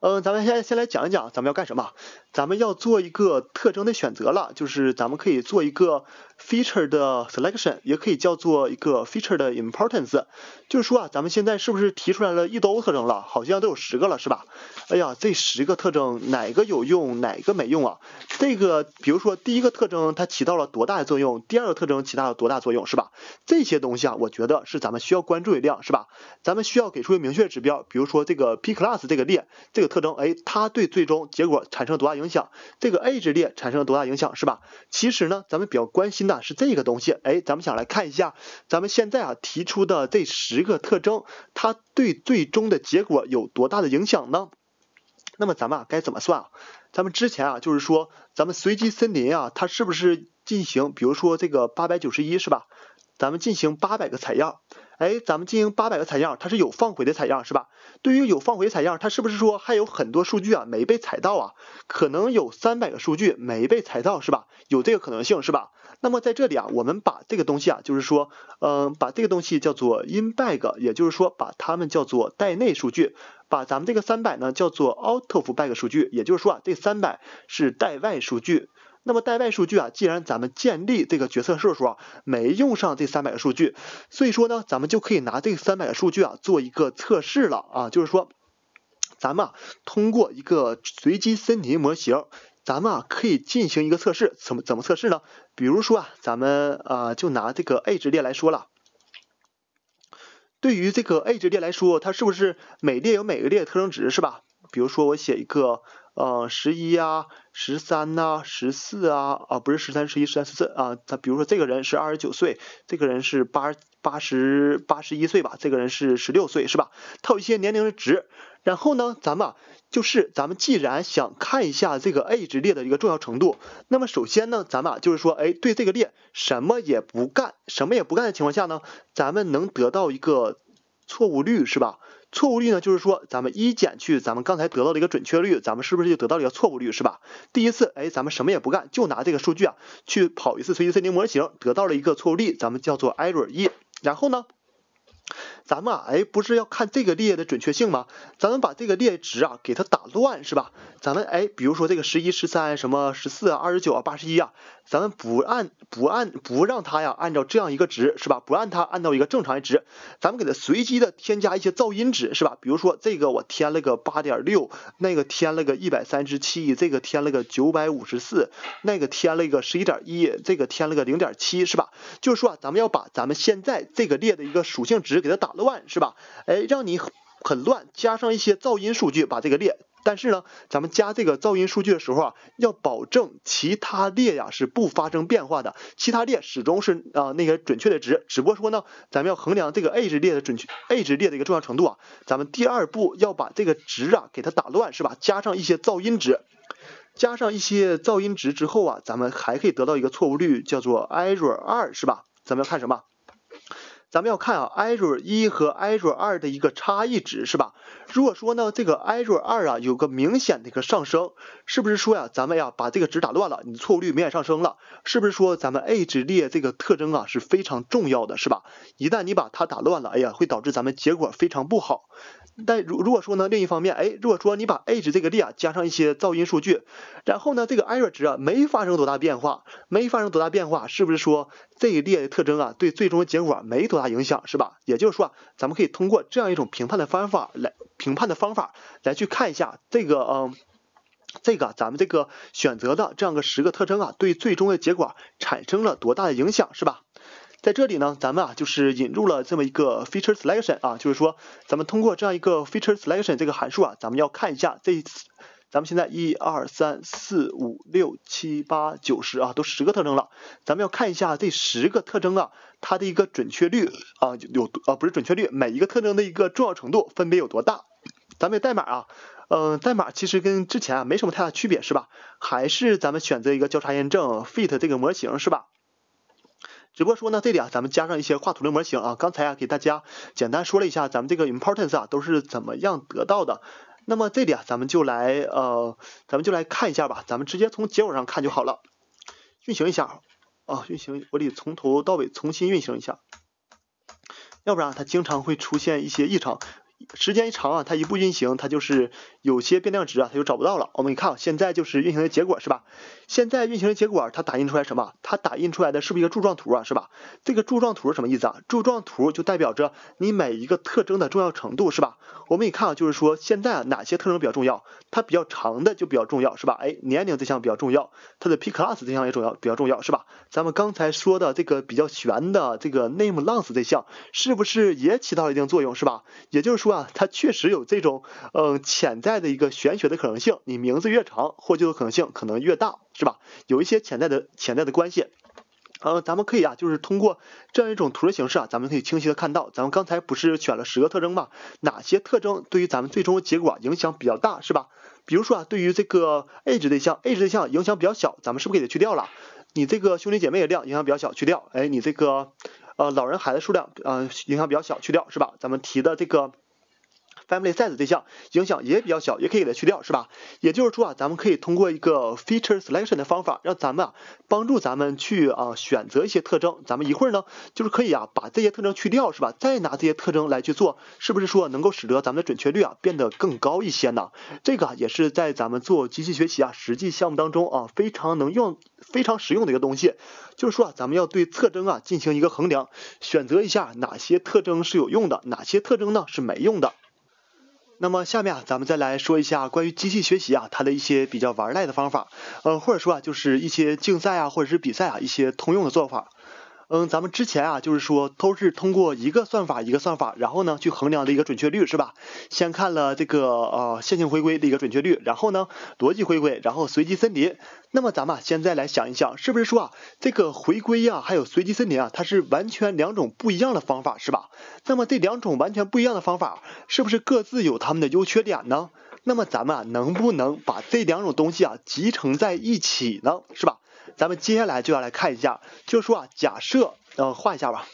嗯，咱们先先来讲一讲，咱们要干什么。咱们要做一个特征的选择了，就是咱们可以做一个 feature 的 selection，也可以叫做一个 feature 的 importance。就是说啊，咱们现在是不是提出来了一兜特征了？好像都有十个了，是吧？哎呀，这十个特征哪个有用，哪个没用啊？这个，比如说第一个特征它起到了多大的作用，第二个特征起到了多大作用，是吧？这些东西啊，我觉得是咱们需要关注的一是吧？咱们需要给出一个明确指标，比如说这个 p class 这个列这个特征，哎，它对最终结果产生多大？影响这个 A 值列产生了多大影响，是吧？其实呢，咱们比较关心的是这个东西，哎，咱们想来看一下，咱们现在啊提出的这十个特征，它对最终的结果有多大的影响呢？那么咱们啊该怎么算啊？咱们之前啊就是说，咱们随机森林啊，它是不是进行，比如说这个八百九十一，是吧？咱们进行八百个采样。哎，咱们进行八百个采样，它是有放回的采样，是吧？对于有放回采样，它是不是说还有很多数据啊没被采到啊？可能有三百个数据没被采到，是吧？有这个可能性，是吧？那么在这里啊，我们把这个东西啊，就是说，嗯，把这个东西叫做 in bag，也就是说把它们叫做袋内数据，把咱们这个三百呢叫做 out of bag 数据，也就是说啊，这三百是带外数据。那么代外数据啊，既然咱们建立这个决策树的时候啊没用上这三百个数据，所以说呢，咱们就可以拿这三百个数据啊做一个测试了啊，就是说，咱们通过一个随机森林模型，咱们啊可以进行一个测试，怎么怎么测试呢？比如说啊，咱们啊就拿这个 a 值列来说了，对于这个 a 值列来说，它是不是每列有每个列的特征值是吧？比如说我写一个。呃，十一啊，十三呐，十四啊，啊不是十三，十一，十三，十四啊。他比如说这个人是二十九岁，这个人是八八十八十一岁吧，这个人是十六岁是吧？他有一些年龄的值。然后呢，咱们就是咱们既然想看一下这个 a 值列的一个重要程度，那么首先呢，咱们啊就是说，哎，对这个列什么也不干，什么也不干的情况下呢，咱们能得到一个错误率是吧？错误率呢，就是说咱们一减去咱们刚才得到的一个准确率，咱们是不是就得到了一个错误率，是吧？第一次，哎，咱们什么也不干，就拿这个数据啊，去跑一次随机森林模型，得到了一个错误率，咱们叫做 error 一。然后呢？咱们啊，哎，不是要看这个列的准确性吗？咱们把这个列值啊给它打乱，是吧？咱们哎，比如说这个十一、十三、什么十四啊、二十九啊、八十一啊，咱们不按不按不让它呀按照这样一个值，是吧？不按它按照一个正常的值，咱们给它随机的添加一些噪音值，是吧？比如说这个我添了个八点六，那个添了个一百三十七，这个添了个九百五十四，那个添了一个十一点一，这个添了个零点七，是吧？就是说啊，咱们要把咱们现在这个列的一个属性值给它打。乱是吧？哎，让你很乱，加上一些噪音数据把这个列。但是呢，咱们加这个噪音数据的时候啊，要保证其他列呀是不发生变化的，其他列始终是啊那些准确的值。只不过说呢，咱们要衡量这个 age 列的准确 age 列的一个重要程度啊，咱们第二步要把这个值啊给它打乱是吧？加上一些噪音值，加上一些噪音值之后啊，咱们还可以得到一个错误率，叫做 error 二是吧？咱们要看什么？咱们要看啊，error 一和 error 二的一个差异值是吧？如果说呢，这个 error 二啊有个明显的一个上升，是不是说呀，咱们呀把这个值打乱了，你的错误率明显上升了？是不是说咱们 age 列这个特征啊是非常重要的，是吧？一旦你把它打乱了，哎呀，会导致咱们结果非常不好。但如如果说呢，另一方面，哎，如果说你把 age 这个列加上一些噪音数据，然后呢，这个 error 值啊没发生多大变化，没发生多大变化，是不是说？这一列的特征啊，对最终的结果没多大影响，是吧？也就是说，咱们可以通过这样一种评判的方法来评判的方法来去看一下这个，嗯，这个咱们这个选择的这样个十个特征啊，对最终的结果产生了多大的影响，是吧？在这里呢，咱们啊就是引入了这么一个 feature selection 啊，就是说，咱们通过这样一个 feature selection 这个函数啊，咱们要看一下这。咱们现在一、二、三、四、五、六、七、八、九、十啊，都十个特征了。咱们要看一下这十个特征啊，它的一个准确率啊有啊不是准确率，每一个特征的一个重要程度分别有多大？咱们代码啊，嗯，代码其实跟之前啊没什么太大区别是吧？还是咱们选择一个交叉验证 fit 这个模型是吧？只不过说呢，这里啊咱们加上一些画图的模型啊。刚才啊给大家简单说了一下咱们这个 importance 啊都是怎么样得到的。那么这里啊，咱们就来呃，咱们就来看一下吧，咱们直接从结果上看就好了。运行一下，啊，运行，我得从头到尾重新运行一下，要不然它经常会出现一些异常。时间一长啊，它一步运行，它就是有些变量值啊，它就找不到了。我们一看啊，现在就是运行的结果是吧？现在运行的结果，它打印出来什么？它打印出来的是不是一个柱状图啊，是吧？这个柱状图是什么意思啊？柱状图就代表着你每一个特征的重要程度是吧？我们一看啊，就是说现在啊哪些特征比较重要？它比较长的就比较重要是吧？哎，年龄这项比较重要，它的 p class 这项也重要，比较重要是吧？咱们刚才说的这个比较悬的这个 name l a g t 这项，是不是也起到一定作用是吧？也就是说。它确实有这种嗯潜在的一个玄学的可能性，你名字越长获救的可能性可能越大，是吧？有一些潜在的潜在的关系，嗯，咱们可以啊，就是通过这样一种图的形式啊，咱们可以清晰的看到，咱们刚才不是选了十个特征嘛？哪些特征对于咱们最终结果影响比较大，是吧？比如说啊，对于这个 age 对象，age 对象影响比较小，咱们是不是给它去掉了？你这个兄弟姐妹的量影响比较小，去掉，哎，你这个呃老人孩子数量，嗯，影响比较小，去掉，是吧？咱们提的这个。Family Size 对象影响也比较小，也可以给它去掉，是吧？也就是说啊，咱们可以通过一个 Feature Selection 的方法，让咱们啊帮助咱们去啊选择一些特征，咱们一会儿呢就是可以啊把这些特征去掉，是吧？再拿这些特征来去做，是不是说能够使得咱们的准确率啊变得更高一些呢？这个也是在咱们做机器学习啊实际项目当中啊非常能用、非常实用的一个东西。就是说啊，咱们要对特征啊进行一个衡量，选择一下哪些特征是有用的，哪些特征呢是没用的。那么下面啊，咱们再来说一下关于机器学习啊，它的一些比较玩赖的方法，呃，或者说啊，就是一些竞赛啊，或者是比赛啊，一些通用的做法。嗯，咱们之前啊，就是说都是通过一个算法一个算法，然后呢去衡量的一个准确率是吧？先看了这个呃线性回归的一个准确率，然后呢逻辑回归，然后随机森林。那么咱们现在来想一想，是不是说啊这个回归呀，还有随机森林啊，它是完全两种不一样的方法是吧？那么这两种完全不一样的方法，是不是各自有它们的优缺点呢？那么咱们啊能不能把这两种东西啊集成在一起呢？是吧？咱们接下来就要来看一下，就是说啊，假设，呃换一下吧，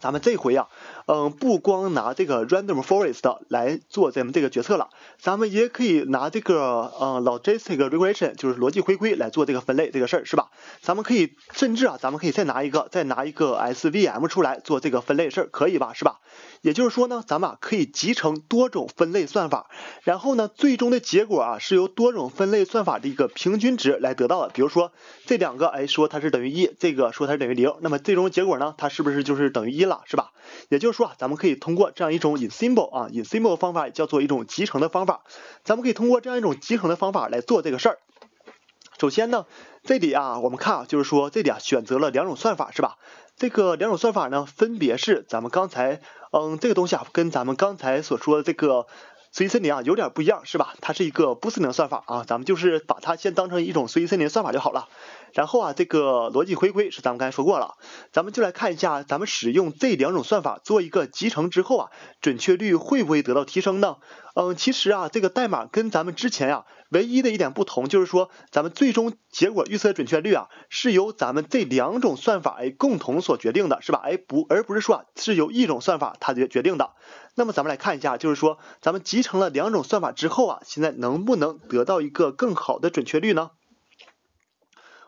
咱们这回呀，嗯，不光拿这个 random forest 来做咱们这个决策了，咱们也可以拿这个呃 logistic regression，就是逻辑回归来做这个分类这个事儿，是吧？咱们可以甚至啊，咱们可以再拿一个，再拿一个 SVM 出来做这个分类事儿，可以吧？是吧？也就是说呢，咱们啊可以集成多种分类算法，然后呢，最终的结果啊是由多种分类算法的一个平均值来得到的。比如说这两个，哎说它是等于一，这个说它是等于零，那么最终结果呢，它是不是就是等于一了，是吧？也就是说啊，咱们可以通过这样一种以 n s y m b l e 啊以 n s y m b l e 方法叫做一种集成的方法，咱们可以通过这样一种集成的方法来做这个事儿。首先呢，这里啊我们看啊，就是说这里啊选择了两种算法，是吧？这个两种算法呢，分别是咱们刚才。嗯，这个东西啊，跟咱们刚才所说的这个。随机森林啊有点不一样是吧？它是一个不森林算法啊，咱们就是把它先当成一种随机森林算法就好了。然后啊，这个逻辑回归是咱们刚才说过了，咱们就来看一下，咱们使用这两种算法做一个集成之后啊，准确率会不会得到提升呢？嗯，其实啊，这个代码跟咱们之前呀，唯一的一点不同就是说，咱们最终结果预测准确率啊，是由咱们这两种算法哎共同所决定的，是吧？哎，不，而不是说啊，是由一种算法它决决定的。那么咱们来看一下，就是说，咱们集成了两种算法之后啊，现在能不能得到一个更好的准确率呢？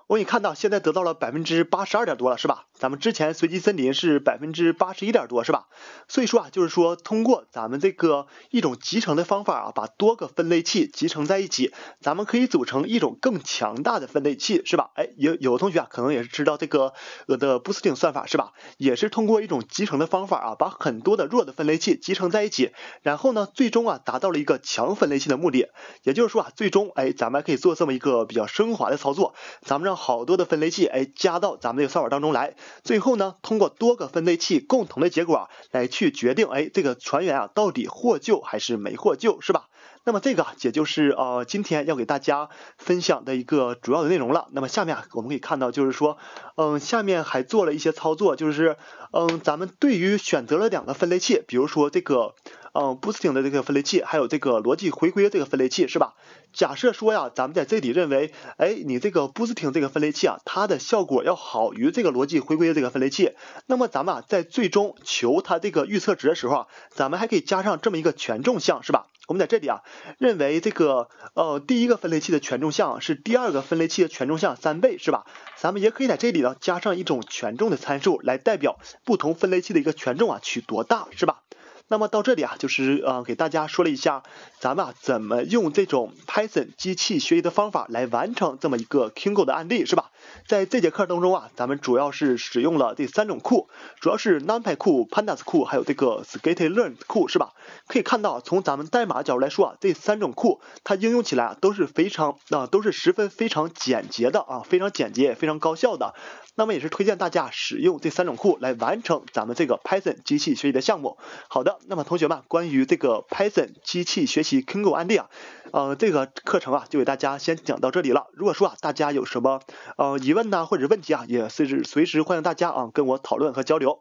我给你看到，现在得到了百分之八十二点多了，是吧？咱们之前随机森林是百分之八十一点多，是吧？所以说啊，就是说通过咱们这个一种集成的方法啊，把多个分类器集成在一起，咱们可以组成一种更强大的分类器，是吧？哎，有有的同学啊，可能也是知道这个呃的布斯汀算法，是吧？也是通过一种集成的方法啊，把很多的弱的分类器集成在一起，然后呢，最终啊，达到了一个强分类器的目的。也就是说啊，最终哎，咱们可以做这么一个比较升华的操作，咱们让好多的分类器，哎，加到咱们这个算法当中来，最后呢，通过多个分类器共同的结果来去决定，哎，这个船员啊，到底获救还是没获救，是吧？那么这个也就是呃今天要给大家分享的一个主要的内容了。那么下面我们可以看到，就是说，嗯，下面还做了一些操作，就是嗯，咱们对于选择了两个分类器，比如说这个嗯，Boosting 的这个分类器，还有这个逻辑回归这个分类器，是吧？假设说呀，咱们在这里认为，哎，你这个 Boosting 这个分类器啊，它的效果要好于这个逻辑回归的这个分类器。那么咱们啊在最终求它这个预测值的时候，咱们还可以加上这么一个权重项，是吧？我们在这里啊，认为这个呃第一个分类器的权重项是第二个分类器的权重项三倍，是吧？咱们也可以在这里呢加上一种权重的参数，来代表不同分类器的一个权重啊，取多大，是吧？那么到这里啊，就是呃给大家说了一下，咱们啊怎么用这种 Python 机器学习的方法来完成这么一个 k i n g o 的案例是吧？在这节课当中啊，咱们主要是使用了这三种库，主要是 NumPy 库、Pandas 库，还有这个 Scikit-learn 库是吧？可以看到，从咱们代码角度来说啊，这三种库它应用起来都是非常啊都是十分非常简洁的啊，非常简洁、非常高效的。那么也是推荐大家使用这三种库来完成咱们这个 Python 机器学习的项目。好的。那么，同学们，关于这个 Python 机器学习 k i n g l e 案例啊，呃，这个课程啊，就给大家先讲到这里了。如果说啊，大家有什么呃疑问呢，或者问题啊，也是随时欢迎大家啊跟我讨论和交流。